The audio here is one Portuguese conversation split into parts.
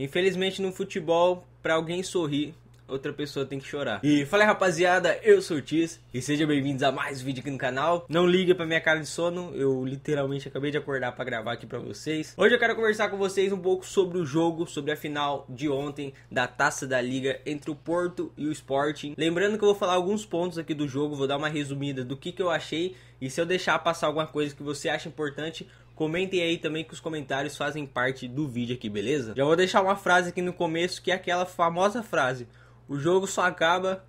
Infelizmente no futebol, para alguém sorrir, outra pessoa tem que chorar. E fala aí rapaziada, eu sou o Tis e sejam bem-vindos a mais um vídeo aqui no canal. Não liga pra minha cara de sono, eu literalmente acabei de acordar para gravar aqui pra vocês. Hoje eu quero conversar com vocês um pouco sobre o jogo, sobre a final de ontem da Taça da Liga entre o Porto e o Sporting. Lembrando que eu vou falar alguns pontos aqui do jogo, vou dar uma resumida do que, que eu achei e se eu deixar passar alguma coisa que você acha importante, Comentem aí também que os comentários fazem parte do vídeo aqui, beleza? Já vou deixar uma frase aqui no começo que é aquela famosa frase: o jogo só acaba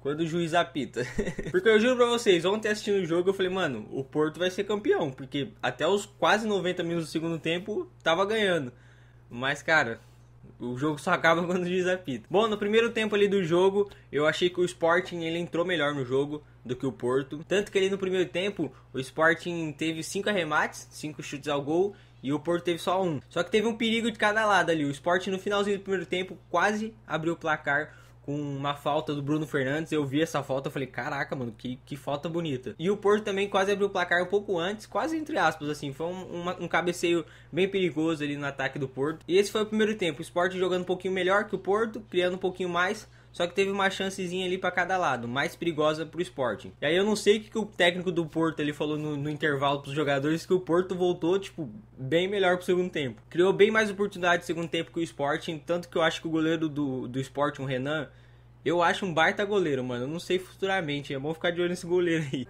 quando o juiz apita. porque eu juro pra vocês, ontem assistindo o jogo, eu falei, mano, o Porto vai ser campeão. Porque até os quase 90 minutos do segundo tempo, tava ganhando. Mas, cara, o jogo só acaba quando o juiz apita. Bom, no primeiro tempo ali do jogo, eu achei que o Sporting ele entrou melhor no jogo do que o Porto. Tanto que ali no primeiro tempo, o Sporting teve 5 arremates, 5 chutes ao gol. E o Porto teve só um. Só que teve um perigo de cada lado ali. O Sporting no finalzinho do primeiro tempo quase abriu o placar com uma falta do Bruno Fernandes. Eu vi essa falta, eu falei, caraca, mano, que, que falta bonita. E o Porto também quase abriu o placar um pouco antes, quase entre aspas, assim. Foi um, uma, um cabeceio bem perigoso ali no ataque do Porto. E esse foi o primeiro tempo. O Sport jogando um pouquinho melhor que o Porto, criando um pouquinho mais. Só que teve uma chancezinha ali para cada lado, mais perigosa pro Sporting. E aí eu não sei o que, que o técnico do Porto ele falou no, no intervalo pros jogadores, que o Porto voltou, tipo, bem melhor pro segundo tempo. Criou bem mais oportunidade no segundo tempo que o Sporting, tanto que eu acho que o goleiro do, do Sporting, o Renan, eu acho um baita goleiro, mano. Eu não sei futuramente, é bom ficar de olho nesse goleiro aí.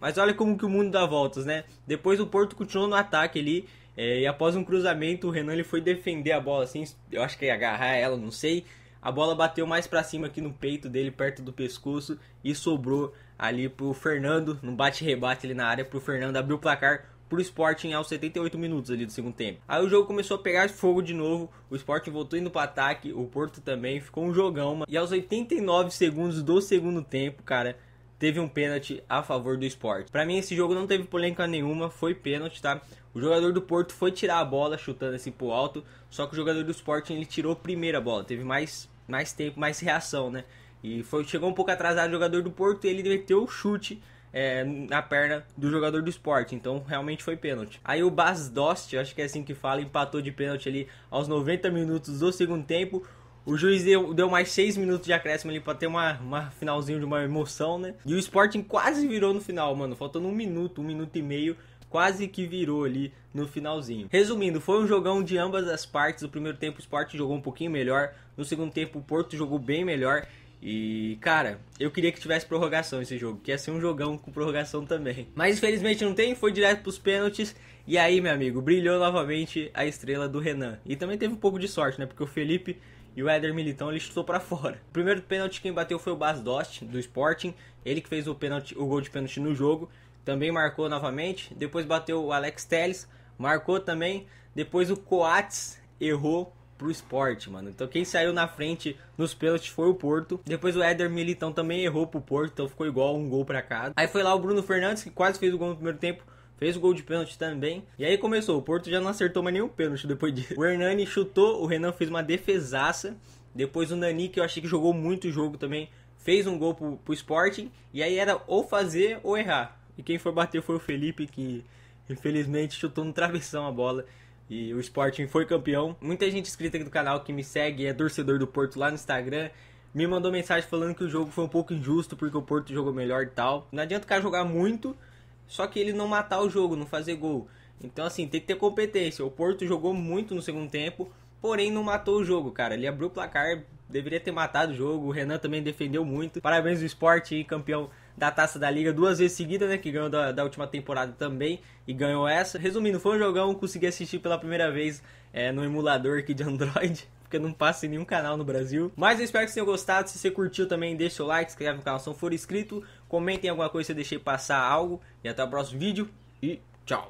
Mas olha como que o mundo dá voltas, né? Depois o Porto continuou no ataque ali. É, e após um cruzamento, o Renan ele foi defender a bola assim. Eu acho que ia agarrar ela, não sei. A bola bateu mais para cima aqui no peito dele, perto do pescoço, e sobrou ali pro Fernando, no bate-rebate ali na área, pro Fernando abrir o placar pro Sporting aos 78 minutos ali do segundo tempo. Aí o jogo começou a pegar fogo de novo, o Sporting voltou indo para ataque, o Porto também, ficou um jogão, mano. E aos 89 segundos do segundo tempo, cara, teve um pênalti a favor do esporte. Para mim, esse jogo não teve polêmica nenhuma, foi pênalti, tá? O jogador do Porto foi tirar a bola, chutando assim pro alto, só que o jogador do esporte ele tirou a primeira bola, teve mais, mais tempo, mais reação, né? E foi, chegou um pouco atrasado o jogador do Porto e ele meteu o chute é, na perna do jogador do esporte. Então realmente foi pênalti. Aí o Bas Dost, acho que é assim que fala, empatou de pênalti ali aos 90 minutos do segundo tempo. O juiz deu, deu mais seis minutos de acréscimo ali pra ter uma, uma finalzinho de uma emoção, né? E o Sporting quase virou no final, mano. Faltando um minuto, um minuto e meio quase que virou ali no finalzinho. Resumindo, foi um jogão de ambas as partes. No primeiro tempo o Sport jogou um pouquinho melhor, no segundo tempo o Porto jogou bem melhor. E, cara, eu queria que tivesse prorrogação esse jogo, que ia ser um jogão com prorrogação também. Mas infelizmente não tem, foi direto pros pênaltis. E aí, meu amigo, brilhou novamente a estrela do Renan. E também teve um pouco de sorte, né? Porque o Felipe e o Éder Militão ele chutou para fora. O primeiro pênalti quem bateu foi o Bas Dost do Sporting, ele que fez o pênalti, o gol de pênalti no jogo, também marcou novamente. Depois bateu o Alex Telles, marcou também. Depois o Coates errou pro Sporting, mano. Então quem saiu na frente nos pênaltis foi o Porto. Depois o Éder Militão também errou pro Porto, então ficou igual um gol para cada. Aí foi lá o Bruno Fernandes que quase fez o gol no primeiro tempo fez o gol de pênalti também. E aí começou, o Porto já não acertou mais nenhum pênalti depois disso. O Hernani chutou, o Renan fez uma defesaça. Depois o Nani, que eu achei que jogou muito o jogo também, fez um gol pro, pro Sporting. E aí era ou fazer ou errar. E quem foi bater foi o Felipe, que infelizmente chutou no travessão a bola. E o Sporting foi campeão. Muita gente inscrita aqui do canal que me segue é torcedor do Porto lá no Instagram me mandou mensagem falando que o jogo foi um pouco injusto porque o Porto jogou melhor e tal. Não adianta o cara jogar muito só que ele não matar o jogo, não fazer gol. Então, assim, tem que ter competência. O Porto jogou muito no segundo tempo, porém não matou o jogo, cara. Ele abriu o placar, deveria ter matado o jogo. O Renan também defendeu muito. Parabéns do esporte aí, campeão da Taça da Liga duas vezes seguida, né? Que ganhou da, da, última temporada também e ganhou essa. Resumindo, foi um jogão, consegui assistir pela primeira vez é, no emulador aqui de Android porque não passa em nenhum canal no Brasil. Mas eu espero que vocês tenham gostado. Se você curtiu também, deixa o like, se inscreve no canal se não for inscrito. Comentem alguma coisa se eu deixei passar algo. E até o próximo vídeo e tchau!